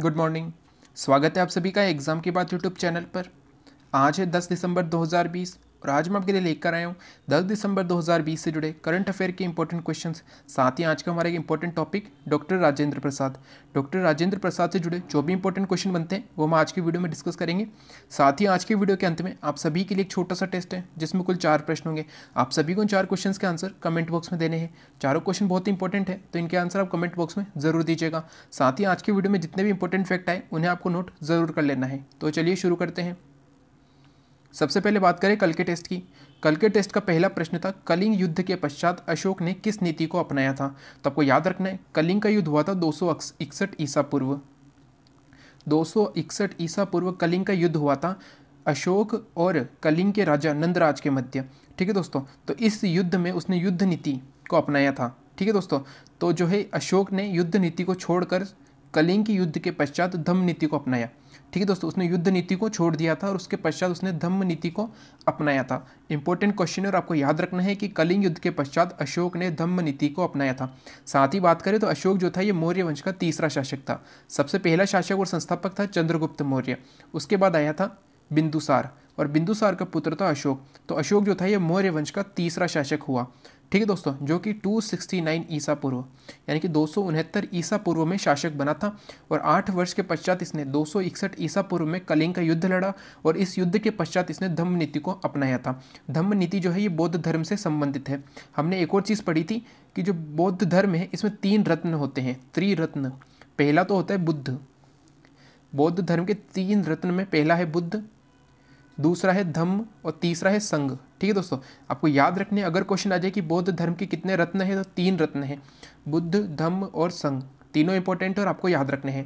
good morning स्वागत है आप सभी का एग्ज़ाम के बाद यूट्यूब चैनल पर आज है 10 दिसंबर 2020 और आज मैं आपके लिए लेकर आया हूँ दस दिसंबर 2020 से जुड़े करंट अफेयर के इंपॉर्टेंट क्वेश्चंस साथ ही आज का हमारा एक important topic doctor Rajendra Prasad doctor Rajendra Prasad से जुड़े जो भी इंपॉर्टेंट क्वेश्चन बनते हैं वो हम आज की वीडियो में डिस्कस करेंगे साथ ही आज के वीडियो के अंत में आप सभी के लिए एक छोटा सा टेस्ट है जिसमें कुल चार प्रश्न होंगे आप सभी को उन चार क्वेश्चन के आंसर कमेंट बॉक्स में देने हैं चारों क्वेश्चन बहुत इंपॉर्टेंट है तो इनके आंसर आप कमेंट बॉक्स में जरूर दीजिएगा साथ ही आज के वीडियो में जितने भी इंपॉर्टेंट फैक्ट आए उन्हें आपको नोट जरूर कर लेना है तो चलिए शुरू करते हैं सबसे पहले बात करें कल के टेस्ट की कल के टेस्ट का पहला प्रश्न था कलिंग युद्ध के पश्चात अशोक ने किस नीति को अपनाया था तो आपको याद रखना है कलिंग का युद्ध हुआ था दो ईसा पूर्व दो ईसा पूर्व कलिंग का युद्ध हुआ था अशोक और कलिंग के राजा नंदराज के मध्य ठीक है दोस्तों तो इस युद्ध में उसने युद्ध नीति को अपनाया था ठीक है दोस्तों तो जो है अशोक ने युद्ध नीति को छोड़कर कलिंग के युद्ध के पश्चात धम्म नीति को अपनाया ठीक है दोस्तों उसने युद्ध नीति को छोड़ दिया था और उसके पश्चात उसने धम्म नीति को अपनाया था इंपॉर्टेंट क्वेश्चन और आपको याद रखना है कि कलिंग युद्ध के पश्चात अशोक ने धम्म नीति को अपनाया था साथ ही बात करें तो अशोक जो था ये मौर्य वंश का तीसरा शासक था सबसे पहला शासक और संस्थापक था चंद्रगुप्त मौर्य उसके बाद आया था बिंदुसार और बिंदुसार का पुत्र था अशोक तो अशोक जो था ये मौर्य वंश का तीसरा शासक हुआ ठीक है दोस्तों जो कि 269 ईसा पूर्व यानी कि दो ईसा पूर्व में शासक बना था और आठ वर्ष के पश्चात इसने दो ईसा पूर्व में कलिंग का युद्ध लड़ा और इस युद्ध के पश्चात इसने धम्म नीति को अपनाया था धम्म नीति जो है ये बौद्ध धर्म से संबंधित है हमने एक और चीज़ पढ़ी थी कि जो बौद्ध धर्म है इसमें तीन रत्न होते हैं त्रिरत्न पहला तो होता है बुद्ध बौद्ध धर्म के तीन रत्न में पहला है बुद्ध दूसरा है धम्म और तीसरा है संघ ठीक है दोस्तों आपको याद रखने अगर क्वेश्चन आ जाए कि बौद्ध धर्म के कितने रत्न हैं तो तीन रत्न हैं बुद्ध धम्म और संघ तीनों इंपॉर्टेंट और आपको याद रखने हैं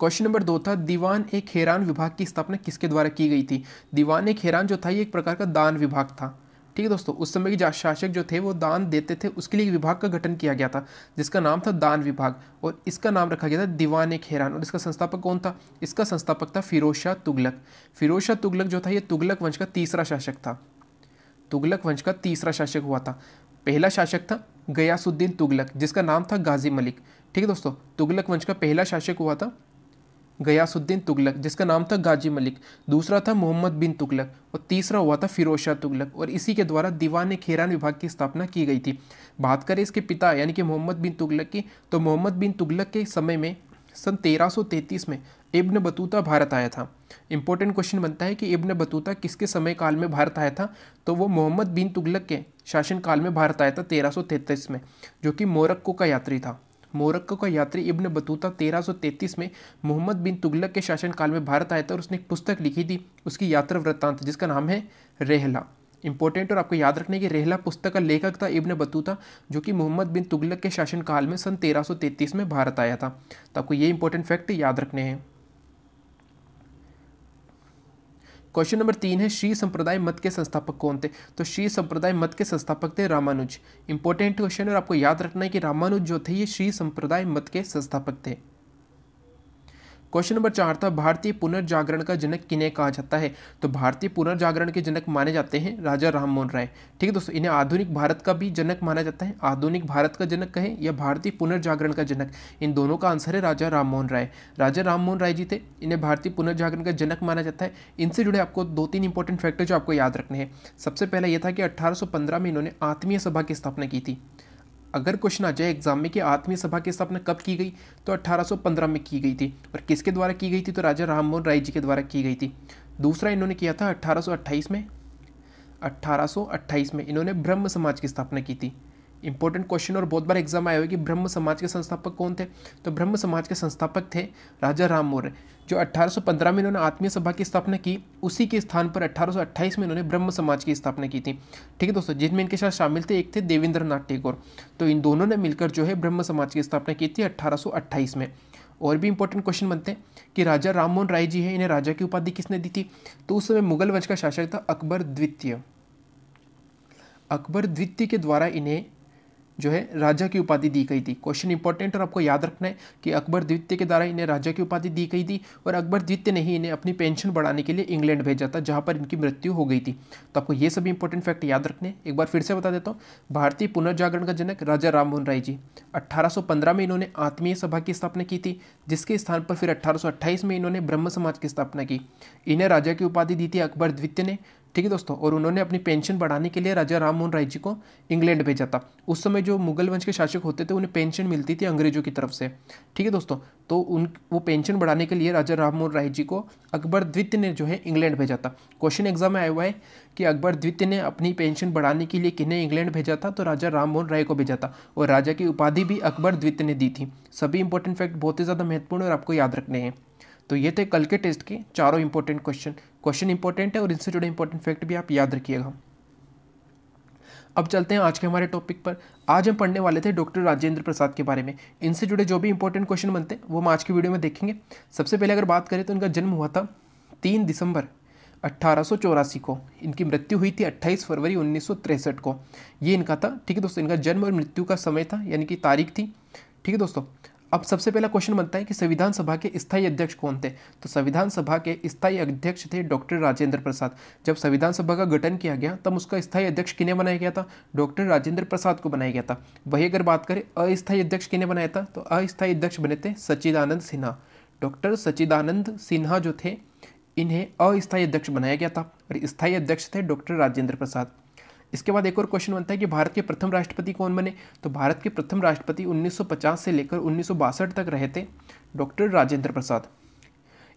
क्वेश्चन नंबर दो था दीवान एक हैरान विभाग की स्थापना किसके द्वारा की गई थी दीवान एक हैरान जो था ये एक प्रकार का दान विभाग था ठीक है दोस्तों उस समय के शासक जो थे वो दान देते थे उसके लिए विभाग का गठन किया गया था जिसका नाम था दान विभाग और इसका नाम रखा गया था दीवान खेरान और इसका संस्थापक कौन था इसका संस्थापक था फिरोज शाह तुगलक फिरोज शाह तुगलक जो था ये तुगलक वंश का तीसरा शासक था तुगलक वंश का तीसरा शासक हुआ था पहला शासक था गयासुद्दीन तुगलक जिसका नाम था गाजी मलिक ठीक है दोस्तों तुगलक वंश का पहला शासक हुआ था गयासुद्दीन तुगलक जिसका नाम था गाजी मलिक दूसरा था मोहम्मद बिन तुगलक और तीसरा हुआ था फिरोज शाह तुगलक और इसी के द्वारा दीवान खेरान विभाग की स्थापना की गई थी बात करें इसके पिता यानी कि मोहम्मद बिन तुगलक की तो मोहम्मद बिन तुगलक के समय में सन 1333 में इब्न बतूता भारत आया था इंपॉर्टेंट क्वेश्चन बनता है कि इब्न बतूता किसके समय काल में भारत आया था तो वो मोहम्मद बिन तुगलक के शासनकाल में भारत आया था 1333 में जो कि मोरक्को का यात्री था मोरक्को का यात्री इब्न बतूता 1333 में मोहम्मद बिन तुगलक के शासनकाल में भारत आया था और उसने एक पुस्तक लिखी थी उसकी यात्रा वृत्तांत जिसका नाम है रेहला इंपॉर्टेंट और आपको याद रखने की रेहला पुस्तक का लेखक था इब्न बतूता जो कि मोहम्मद बिन तुगलक के शासनकाल में सन 1333 में भारत आया था तो आपको ये इंपॉर्टेंट फैक्ट याद रखने हैं क्वेश्चन नंबर तीन है श्री संप्रदाय मत के संस्थापक कौन थे तो श्री संप्रदाय मत के संस्थापक थे रामानुज इंपॉर्टेंट क्वेश्चन और आपको याद रखना है कि रामानुज जो थे ये श्री संप्रदाय मत के संस्थापक थे क्वेश्चन नंबर चार था भारतीय पुनर्जागरण का जनक किन्हें कहा जाता है तो भारतीय पुनर्जागरण के जनक माने जाते हैं राजा राम मोहन राय ठीक है दोस्तों इन्हें आधुनिक भारत का भी जनक माना जाता है आधुनिक भारत का जनक कहें या भारतीय पुनर्जागरण का जनक इन दोनों का आंसर है राजा राममोहन राय राजा राम मोहन राय जी थे इन्हें भारतीय पुनर्जागरण का जनक माना जाता है इनसे जुड़े आपको दो तीन इंपॉर्टेंट फैक्टर जो आपको याद रखने हैं सबसे पहला यह था कि अट्ठारह में इन्होंने आत्मीय सभा की स्थापना की थी अगर क्वेश्चन आ जाए एग्जाम में कि आत्मीय सभा की स्थापना कब की गई तो 1815 में की गई थी और किसके द्वारा की गई थी तो राजा राम मोहन राय जी के द्वारा की गई थी दूसरा इन्होंने किया था 1828 में 1828 में इन्होंने ब्रह्म समाज की स्थापना की थी इंपॉर्टेंट क्वेश्चन और बहुत बार एग्जाम आया हुआ कि ब्रह्म समाज के संस्थापक कौन थे तो ब्रह्म समाज के संस्थापक थे राजा राम मौर्य जो 1815 में इन्होंने आत्मीय सभा की स्थापना की उसी के स्थान पर 1828 में इन्होंने ब्रह्म समाज की स्थापना की थी ठीक है दोस्तों जिनमें इनके साथ शामिल थे एक थे देवेंद्र नाथ टैगोर तो इन दोनों ने मिलकर जो है ब्रह्म समाज की स्थापना की थी अट्ठारह में और भी इंपॉर्टेंट क्वेश्चन बनते हैं कि राजा राम राय जी है इन्हें राजा की उपाधि किसने दी थी तो उस समय मुगल वंश का शासक था अकबर द्वितीय अकबर द्वितीय के द्वारा इन्हें जो है राजा की उपाधि दी गई थी क्वेश्चन इंपॉर्टेंट और आपको याद रखना है कि अकबर द्वितीय के द्वारा इन्हें राजा की उपाधि दी गई थी और अकबर द्वितीय ने ही इन्हें अपनी पेंशन बढ़ाने के लिए इंग्लैंड भेजा था जहाँ पर इनकी मृत्यु हो गई थी तो आपको ये सभी इंपॉर्टेंट फैक्ट याद रखने एक बार फिर से बता देता हूँ भारतीय पुनर्जागरण का जनक राजा राममोहन राय जी अट्ठारह में इन्होंने आत्मीय सभा की स्थापना की थी जिसके स्थान पर फिर अट्ठारह में इन्होंने ब्रह्म समाज की स्थापना की इन्हें राजा की उपाधि दी थी अकबर द्वितीय ने ठीक है दोस्तों और उन्होंने अपनी पेंशन बढ़ाने के लिए राजा राम मोहन राय जी को इंग्लैंड भेजा था उस समय जो मुगल वंश के शासक होते थे उन्हें पेंशन मिलती थी अंग्रेजों की तरफ से ठीक है दोस्तों तो उन वो पेंशन बढ़ाने के लिए राजा राम मोहन राय जी को अकबर द्वित्य ने जो है इंग्लैंड भेजा था क्वेश्चन एग्जाम में आया हुआ है कि अकबर द्वित्य ने अपनी पेंशन बढ़ाने के लिए किन्हें इंग्लैंड भेजा था तो राजा राम मोहन राय को भेजा था और राजा की उपाधि भी अकबर द्वित्य ने दी थी सभी इंपॉर्टेंट फैक्ट बहुत ही ज़्यादा महत्वपूर्ण और आपको याद रखने हैं तो ये थे कल के टेस्ट के चारों इंपॉर्टेंट क्वेश्चन क्वेश्चन इंपॉर्टेंट है और इनसे जुड़े इंपॉर्टेंट फैक्ट भी आप याद रखिएगा अब चलते हैं आज के हमारे टॉपिक पर आज हम पढ़ने वाले थे डॉक्टर राजेंद्र प्रसाद के बारे में इनसे जुड़े जो भी इंपॉर्टेंट क्वेश्चन बनते हैं वो हम आज की वीडियो में देखेंगे सबसे पहले अगर बात करें तो इनका जन्म हुआ था तीन दिसंबर अट्ठारह को इनकी मृत्यु हुई थी 28 फरवरी उन्नीस को ये इनका था ठीक है दोस्तों इनका जन्म और मृत्यु का समय था यानी कि तारीख थी ठीक है दोस्तों अब सबसे पहला क्वेश्चन बनता है कि संविधान सभा के स्थायी अध्यक्ष कौन थे तो संविधान सभा के स्थायी अध्यक्ष थे डॉक्टर राजेंद्र प्रसाद जब संविधान सभा का गठन किया गया तब उसका स्थायी अध्यक्ष किन्हें बनाया गया था डॉक्टर राजेंद्र प्रसाद को बनाया गया था वही अगर बात करें अस्थायी अध्यक्ष किन्हें बनाया था तो अस्थायी अध्यक्ष बने थे सच्चिदानंद सिन्हा डॉक्टर सच्चिदानंद सिन्हा जो थे इन्हें अस्थायी अध्यक्ष बनाया गया था और स्थायी अध्यक्ष थे डॉक्टर राजेंद्र प्रसाद इसके बाद एक और क्वेश्चन बनता है कि भारत के प्रथम राष्ट्रपति कौन बने तो भारत के प्रथम राष्ट्रपति 1950 से लेकर उन्नीस तक रहे थे डॉक्टर राजेंद्र प्रसाद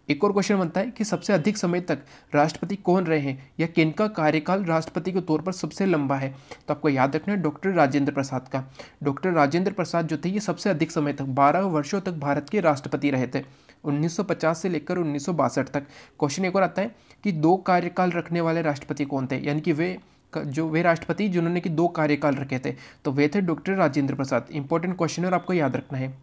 एक और क्वेश्चन बनता है कि सबसे अधिक समय तक राष्ट्रपति कौन रहे हैं या किन का कार्यकाल राष्ट्रपति के तौर पर सबसे लंबा है तो आपको याद रखना है डॉक्टर राजेंद्र प्रसाद का डॉक्टर राजेंद्र प्रसाद जो थे ये सबसे अधिक समय तक 12 वर्षों तक भारत के राष्ट्रपति रहे थे 1950 से लेकर उन्नीस तक क्वेश्चन एक और आता है कि दो कार्यकाल रखने वाले राष्ट्रपति कौन थे यानी कि वे जो वे राष्ट्रपति जिन्होंने कि दो कार्यकाल रखे थे तो वे थे doctor Rajendra Prasad important question और आपको याद रखना है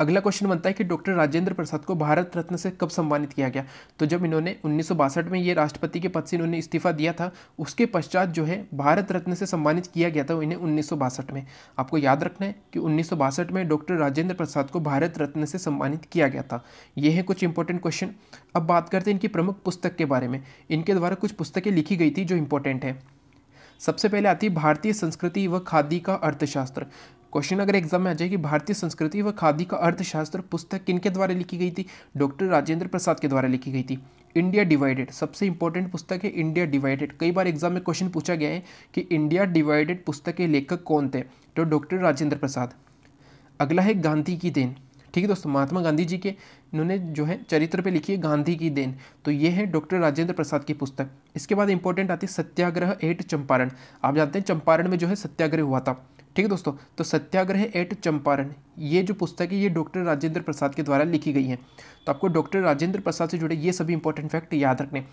अगला क्वेश्चन बनता है कि डॉक्टर राजेंद्र प्रसाद को भारत रत्न से कब सम्मानित किया गया तो जब इन्होंने उन्नीस में ये राष्ट्रपति के पद से इन्होंने इस्तीफा दिया था उसके पश्चात जो है भारत रत्न से सम्मानित किया गया था इन्हें उन्नीस में आपको याद रखना है कि उन्नीस में डॉक्टर राजेंद्र प्रसाद को भारत रत्न से सम्मानित किया गया था ये है कुछ इंपॉर्टेंट क्वेश्चन अब बात करते हैं इनकी प्रमुख पुस्तक के बारे में इनके द्वारा कुछ पुस्तकें लिखी गई थी जो इंपॉर्टेंट है सबसे पहले आती है भारतीय संस्कृति व खादी का अर्थशास्त्र क्वेश्चन अगर एग्जाम में आ जाए कि भारतीय संस्कृति व खादी का अर्थशास्त्र पुस्तक किनके द्वारा लिखी गई थी डॉक्टर राजेंद्र प्रसाद के द्वारा लिखी गई थी इंडिया डिवाइडेड सबसे इंपॉर्टेंट पुस्तक है इंडिया डिवाइडेड कई बार एग्जाम में क्वेश्चन पूछा गया है कि इंडिया डिवाइडेड पुस्तक के लेखक कौन थे तो डॉक्टर राजेंद्र प्रसाद अगला है गांधी की देन ठीक है दोस्तों महात्मा गांधी जी के इन्होंने जो है चरित्र पे लिखी है गांधी की देन तो ये है डॉक्टर राजेंद्र प्रसाद की पुस्तक इसके बाद इंपॉर्टेंट आती है सत्याग्रह एट चंपारण आप जानते हैं चंपारण में जो है सत्याग्रह हुआ था ठीक है दोस्तों तो सत्याग्रह एट चंपारण ये जो पुस्तक है ये डॉक्टर राजेंद्र प्रसाद के द्वारा लिखी गई है तो आपको डॉक्टर राजेंद्र प्रसाद से जुड़े ये सभी इंपॉर्टेंट फैक्ट याद रखने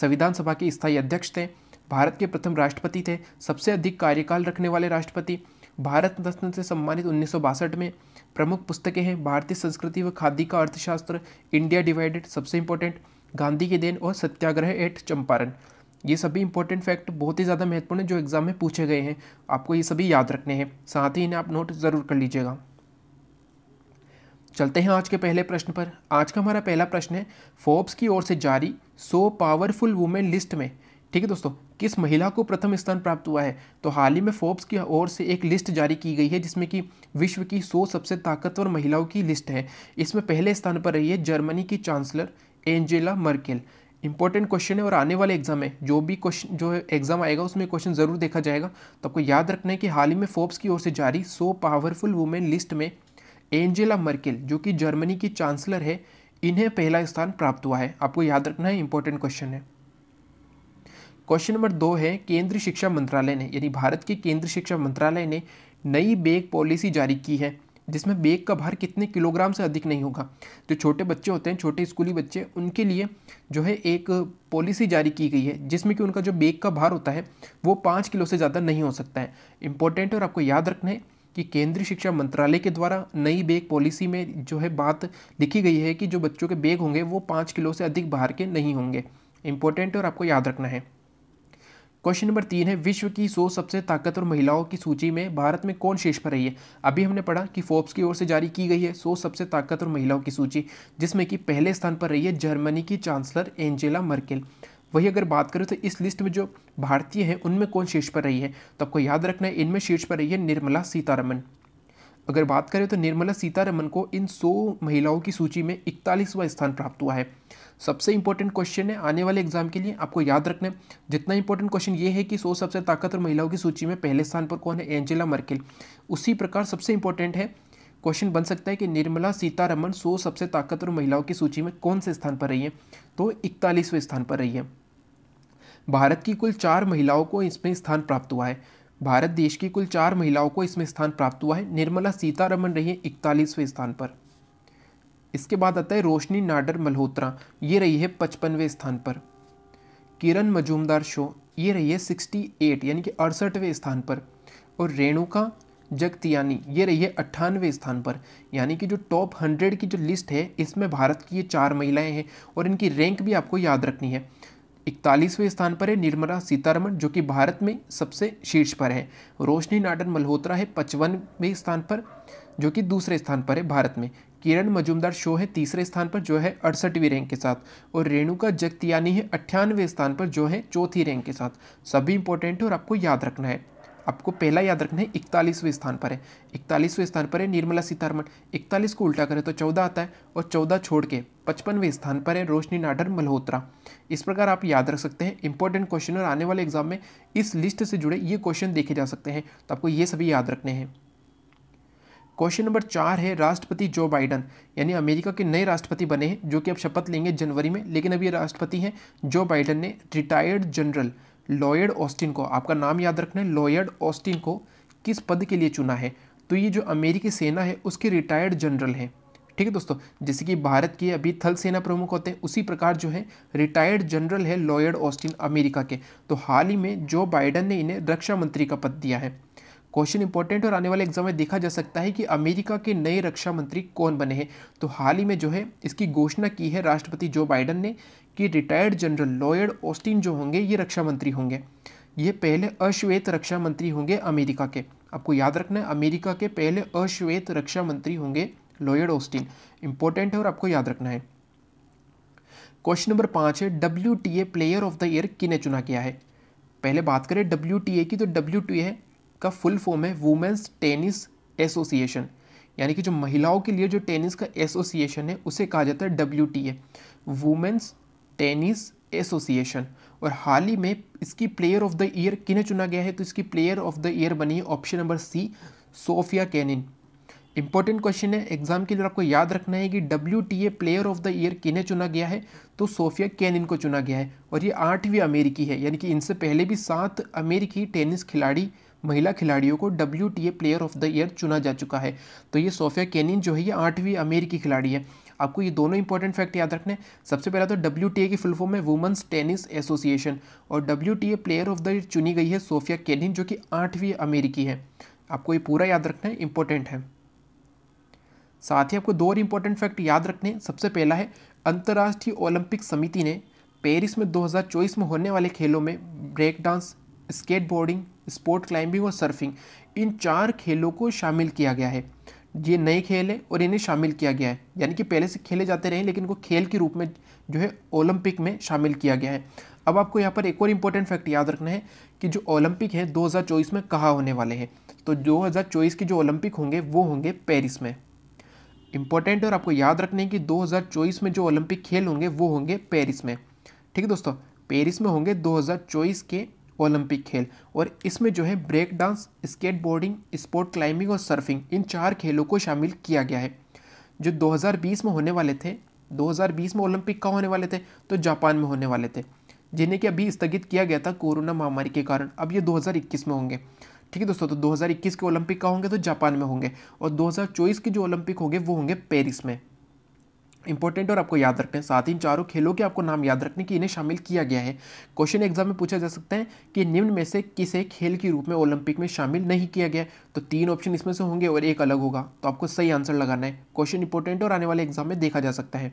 संविधान सभा के स्थायी अध्यक्ष थे भारत के प्रथम राष्ट्रपति थे सबसे अधिक कार्यकाल रखने वाले राष्ट्रपति भारत रत्न से सम्मानित उन्नीस में प्रमुख पुस्तकें हैं भारतीय संस्कृति व खादी का अर्थशास्त्र इंडिया डिवाइडेड सबसे इंपॉर्टेंट गांधी के देन और सत्याग्रह एट चंपारण ये सभी इंपॉर्टेंट फैक्ट बहुत ही ज़्यादा महत्वपूर्ण है जो एग्ज़ाम में पूछे गए हैं आपको ये सभी याद रखने हैं साथ ही इन्हें आप नोट ज़रूर कर लीजिएगा चलते हैं आज के पहले प्रश्न पर आज का हमारा पहला प्रश्न है फोर्ब्स की ओर से जारी सो पावरफुल वुमेन लिस्ट में ठीक है दोस्तों किस महिला को प्रथम स्थान प्राप्त हुआ है तो हाल ही में फोर्ब्स की ओर से एक लिस्ट जारी की गई है जिसमें कि विश्व की सौ सबसे ताकतवर महिलाओं की लिस्ट है इसमें पहले स्थान पर रही है जर्मनी की chancellor Angela Merkel important question है और आने वाले एग्जाम में जो भी क्वेश्चन जो एग्जाम आएगा उसमें क्वेश्चन जरूर देखा जाएगा तो आपको याद रखना है कि हाल ही में फोर्ब्स की ओर से जारी सो पावरफुल वुमेन लिस्ट में एंजेला मर्केल जो कि जर्मनी की चांसलर है इन्हें पहला स्थान प्राप्त हुआ है आपको याद रखना है इंपॉर्टेंट क्वेश्चन है क्वेश्चन नंबर दो है केंद्रीय शिक्षा मंत्रालय ने यानी भारत के केंद्रीय शिक्षा मंत्रालय ने नई बेग पॉलिसी जारी की है जिसमें बैग का भार कितने किलोग्राम से अधिक नहीं होगा जो छोटे बच्चे होते हैं छोटे स्कूली बच्चे उनके लिए जो है एक पॉलिसी जारी की गई है जिसमें कि उनका जो बैग का भार होता है वो पाँच किलो से ज़्यादा नहीं हो सकता है इम्पोर्टेंट और आपको याद रखना है कि केंद्रीय शिक्षा मंत्रालय के द्वारा नई बेग पॉलिसी में जो है बात लिखी गई है कि जो बच्चों के बैग होंगे वो पाँच किलो से अधिक भार के नहीं होंगे इम्पोर्टेंट और आपको याद रखना है क्वेश्चन नंबर तीन है विश्व की सौ सबसे ताकतवर महिलाओं की सूची में भारत में कौन शीर्ष पर रही है अभी हमने पढ़ा कि फोर्ब्स की ओर से जारी की गई है सौ सबसे ताकतवर महिलाओं की सूची जिसमें कि पहले स्थान पर रही है जर्मनी की चांसलर एंजेला मर्केल वही अगर बात करें तो इस लिस्ट में जो भारतीय हैं उनमें कौन शीर्ष पर रही है तो आपको याद रखना है इनमें शीर्ष पर रही है निर्मला सीतारमन अगर बात करें तो निर्मला सीतारमन को इन सौ महिलाओं की सूची में इकतालीसवां स्थान प्राप्त हुआ है सबसे इंपॉर्टेंट क्वेश्चन है आने वाले एग्जाम के लिए आपको याद रखना है जितना इंपॉर्टेंट क्वेश्चन ये है कि सौ सबसे ताकतवर महिलाओं की सूची में पहले स्थान पर कौन है एंजेला मर्केल उसी प्रकार सबसे इंपॉर्टेंट है क्वेश्चन बन सकता है कि निर्मला सीतारमन सौ सबसे ताकतवर महिलाओं की सूची में कौन से स्थान पर रही है तो इकतालीसवें स्थान पर रही है भारत की कुल चार महिलाओं को इसमें स्थान प्राप्त हुआ है भारत देश की कुल चार महिलाओं को इसमें स्थान प्राप्त हुआ है निर्मला सीतारमन रही है इकतालीसवें स्थान पर इसके बाद आता है रोशनी नाडर मल्होत्रा ये रही है पचपनवें स्थान पर किरण मजूमदार शो ये रही है सिक्सटी एट यानी कि अड़सठवें स्थान पर और रेणुका जगतियानी ये रही है अट्ठानवे स्थान पर यानी कि जो टॉप हंड्रेड की जो लिस्ट है इसमें भारत की ये चार महिलाएं हैं और इनकी रैंक भी आपको याद रखनी है इकतालीसवें स्थान पर है निर्मला सीतारमण जो कि भारत में सबसे शीर्ष पर है रोशनी नाडन मल्होत्रा है पचपनवें स्थान पर जो कि दूसरे स्थान पर है भारत में किरण मजूमदार शो है तीसरे स्थान पर जो है अड़सठवीं रैंक के साथ और रेणुका जगतियानी है अट्ठानवे स्थान पर जो है चौथी रैंक के साथ सभी इंपॉर्टेंट है और आपको याद रखना है आपको पहला याद रखना है इकतालीसवें स्थान पर है इकतालीसवें स्थान पर है निर्मला सीतारमण इकतालीस को उल्टा करें तो चौदह आता है और चौदह छोड़ के पचपनवें स्थान पर है रोशनी नाडर मल्होत्रा इस प्रकार आप याद रख सकते हैं इंपॉर्टेंट क्वेश्चन और आने वाले एग्जाम में इस लिस्ट से जुड़े ये क्वेश्चन देखे जा सकते हैं तो आपको ये सभी याद रखने हैं क्वेश्चन नंबर चार है राष्ट्रपति जो बाइडन यानी अमेरिका के नए राष्ट्रपति बने हैं जो कि अब शपथ लेंगे जनवरी में लेकिन अब ये राष्ट्रपति हैं जो बाइडन ने रिटायर्ड जनरल लॉयड ऑस्टिन को आपका नाम याद रखना है लॉयड ऑस्टिन को किस पद के लिए चुना है तो ये जो अमेरिकी सेना है उसके रिटायर्ड जनरल हैं ठीक है दोस्तों जैसे कि भारत के अभी थल सेना प्रमुख होते हैं उसी प्रकार जो है रिटायर्ड जनरल है लॉयड ऑस्टिन अमेरिका के तो हाल ही में जो बाइडन ने इन्हें रक्षा मंत्री का पद दिया है क्वेश्चन इंपॉर्टेंट और आने वाले एग्जाम में देखा जा सकता है कि अमेरिका के नए रक्षा मंत्री कौन बने हैं तो हाल ही में जो है इसकी घोषणा की है राष्ट्रपति जो बाइडन ने कि रिटायर्ड जनरल लॉयड ऑस्टिन जो होंगे ये रक्षा मंत्री होंगे ये पहले अश्वेत रक्षा मंत्री होंगे अमेरिका के आपको याद रखना है अमेरिका के पहले अश्वेत रक्षा मंत्री होंगे लॉयड ऑस्टिन इंपॉर्टेंट है और आपको याद रखना है क्वेश्चन नंबर पाँच है W T A player of the year किने चुना किया है पहले बात करें डब्ल्यू टी ए की तो डब्ल्यू टी ए का फुल फॉर्म है वुमेंस टेनिस एसोसिएशन यानी कि जो महिलाओं के लिए जो टेनिस का एसोसिएशन है उसे कहा जाता है W T A women's tennis association और हाल ही में इसकी प्लेयर ऑफ द ईयर किन्हें चुना गया है तो इसकी प्लेयर ऑफ द ईयर बनी option number C Sofia Kenin important question है एग्जाम के लिए आपको याद रखना है कि W T A player of the year किन्हें चुना गया है तो सोफिया कैनिन को चुना गया है और ये आठवीं अमेरिकी है यानी कि इनसे पहले भी सात अमेरिकी टेनिस खिलाड़ी महिला खिलाड़ियों को W T A player of the year चुना जा चुका है तो ये सोफिया कैनिन जो है ये आठवीं अमेरिकी खिलाड़ी है आपको ये दोनों इंपॉर्टेंट फैक्ट याद रखने सबसे पहला तो डब्ल्यू की फुल फॉर्म है वुमेंस टेनिस एसोसिएशन और W player of the year चुनी गई है सोफिया केनिन जो कि आठवीं अमेरिकी है आपको ये पूरा याद रखना है इंपॉर्टेंट है साथ ही आपको दो और इम्पोर्टेंट फैक्ट याद रखने सबसे पहला है अंतर्राष्ट्रीय ओलंपिक समिति ने पेरिस में 2024 में होने वाले खेलों में break dance skateboarding sport climbing और सर्फिंग इन चार खेलों को शामिल किया गया है ये नए खेल हैं और इन्हें शामिल किया गया है यानी कि पहले से खेले जाते रहे लेकिन इनको खेल के रूप में जो है ओलंपिक में शामिल किया गया है अब आपको यहाँ पर एक और इम्पोर्टेंट फैक्ट याद रखना है कि जो ओलंपिक है 2024 में कहाँ होने वाले हैं तो 2024 के जो ओलंपिक होंगे वो होंगे पेरिस में इंपॉर्टेंट और आपको याद रखने की 2024 में जो ओलंपिक खेल होंगे वो होंगे पेरिस में ठीक है दोस्तों पेरिस में होंगे 2024 के ओलंपिक खेल और इसमें जो है break dance skateboarding sport climbing और सर्फिंग इन चार खेलों को शामिल किया गया है जो 2020 में होने वाले थे 2020 में ओलंपिक कहाँ होने वाले थे तो जापान में होने वाले थे जिन्हें कि अभी स्थगित किया गया था कोरोना महामारी के कारण अब ये 2021 में होंगे ठीक है दोस्तों तो 2021 के ओलंपिक कहाँ होंगे तो जापान में होंगे और 2024 के जो ओलंपिक होंगे वो होंगे पेरिस में इंपॉर्टेंट और आपको याद रखते हैं साथ ही इन चारों खेलों के आपको नाम याद रखने की इन्हें शामिल किया गया है क्वेश्चन एग्जाम में पूछा जा सकता है कि निम्न में से किसे खेल के रूप में ओलंपिक में शामिल नहीं किया गया तो तीन ऑप्शन इसमें से होंगे और एक अलग होगा तो आपको सही आंसर लगाना है क्वेश्चन इंपॉर्टेंट और आने वाले एग्जाम में देखा जा सकता है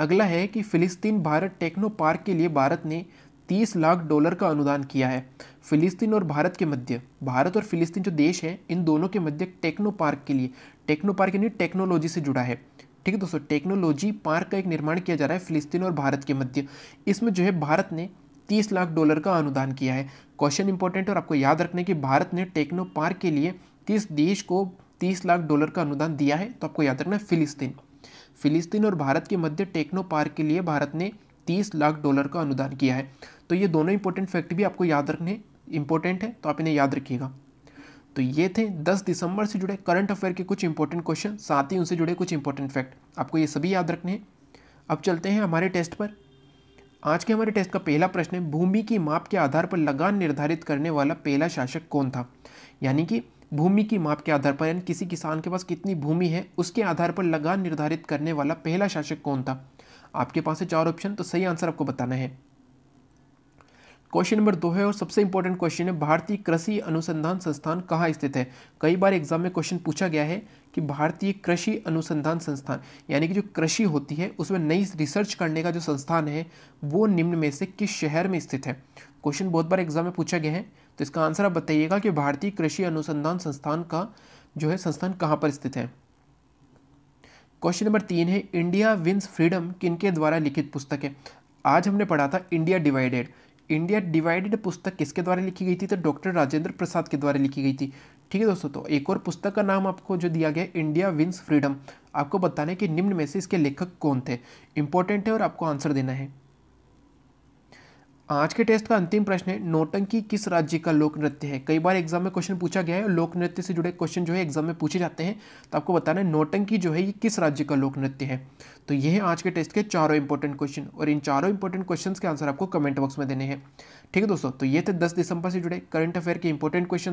अगला है कि फिलिस्तीन भारत टेक्नो पार्क के लिए भारत ने तीस लाख डॉलर का अनुदान किया है फिलिस्तीन और भारत के मध्य भारत और फिलिस्तीन जो देश है इन दोनों के मध्य टेक्नो पार्क के लिए टेक्नो पार्क यानी टेक्नोलॉजी से जुड़ा है ठीक है दोस्तों टेक्नोलॉजी पार्क का एक निर्माण किया जा रहा है फिलिस्तीन और भारत के मध्य इसमें जो है भारत ने तीस लाख डॉलर का अनुदान किया है क्वेश्चन इंपॉर्टेंट और आपको याद रखना है कि भारत ने टेक्नो पार्क के लिए किस देश को तीस लाख डॉलर का अनुदान दिया है तो आपको याद रखना है फिलिस्तीन फिलिस्तीन और भारत के मध्य टेक्नो पार्क के लिए भारत ने तीस लाख डॉलर का अनुदान किया है तो ये दोनों इंपॉर्टेंट फैक्ट भी आपको याद रखने इंपॉर्टेंट है तो आप इन्हें याद रखिएगा तो ये थे 10 दिसंबर से जुड़े करंट अफेयर के कुछ इंपॉर्टेंट क्वेश्चन साथ ही उनसे जुड़े कुछ इंपॉर्टेंट फैक्ट आपको ये सभी याद रखने हैं अब चलते हैं हमारे टेस्ट पर आज के हमारे टेस्ट का पहला प्रश्न है भूमि की माप के आधार पर लगान निर्धारित करने वाला पहला शासक कौन था यानी कि भूमि की माप के आधार पर यानी किसी किसान के पास कितनी भूमि है उसके आधार पर लगान निर्धारित करने वाला पहला शासक कौन था आपके पास है चार ऑप्शन तो सही आंसर आपको बताना है क्वेश्चन नंबर दो है और सबसे इंपॉर्टेंट क्वेश्चन है भारतीय कृषि अनुसंधान संस्थान कहाँ स्थित है कई बार एग्जाम में क्वेश्चन पूछा गया है कि भारतीय कृषि अनुसंधान संस्थान यानी कि जो कृषि होती है उसमें नई रिसर्च करने का जो संस्थान है वो निम्न में से किस शहर में स्थित है क्वेश्चन बहुत बार एग्जाम में पूछा गया है तो इसका आंसर आप बताइएगा कि भारतीय कृषि अनुसंधान संस्थान का जो है संस्थान कहाँ पर स्थित है क्वेश्चन नंबर तीन है इंडिया विंस फ्रीडम किनके द्वारा लिखित पुस्तक है आज हमने पढ़ा था इंडिया डिवाइडेड इंडिया डिवाइडेड पुस्तक किसके द्वारा लिखी गई थी तो डॉक्टर राजेंद्र प्रसाद के द्वारा लिखी गई थी ठीक है दोस्तों तो एक और पुस्तक का नाम आपको जो दिया गया इंडिया विंस फ्रीडम आपको बताना है कि निम्न में से इसके लेखक कौन थे इंपॉर्टेंट है और आपको आंसर देना है आज के टेस्ट का अंतिम प्रश्न है नोटंकी किस राज्य का लोक नृत्य है कई बार एग्जाम में क्वेश्चन पूछा गया है लोक नृत्य से जुड़े क्वेश्चन जो है एग्जाम में पूछे जाते हैं तो आपको बताना है नोटंकी जो है ये किस राज्य का लोक नृत्य है तो ये है आज के टेस्ट के चारों इंपॉर्टेंट क्वेश्चन और इन चारों इंपॉर्टेंट क्वेश्चन के आंसर आपको कमेंट बॉक्स में देने हैं ठीक है दोस्तों तो ये थे दस दिसंबर से जुड़े करंट अफेयर के इंपॉर्टेंट क्वेश्चन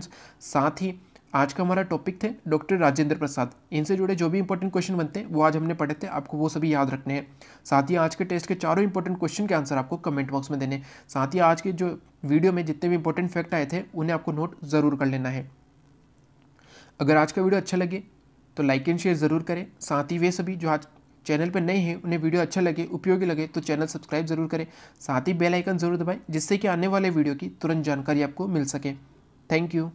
साथ ही आज का हमारा टॉपिक थे डॉक्टर राजेंद्र प्रसाद इनसे जुड़े जो भी इंपॉर्टेंट क्वेश्चन बनते हैं वो आज हमने पढ़े थे आपको वो सभी याद रखने हैं साथ ही आज के टेस्ट के चारों इंपॉर्टेंट क्वेश्चन के आंसर आपको कमेंट बॉक्स में देने साथ ही आज के जो वीडियो में जितने भी इंपॉर्टेंट फैक्ट आए थे उन्हें आपको नोट ज़रूर कर लेना है अगर आज का वीडियो अच्छा लगे तो लाइक एंड शेयर ज़रूर करें साथ ही वे सभी जो आज चैनल पर नए हैं उन्हें वीडियो अच्छा लगे उपयोगी लगे तो चैनल सब्सक्राइब जरूर करें साथ ही बेल आइकन जरूर दबाएं जिससे कि आने वाले वीडियो की तुरंत जानकारी आपको मिल सके थैंक यू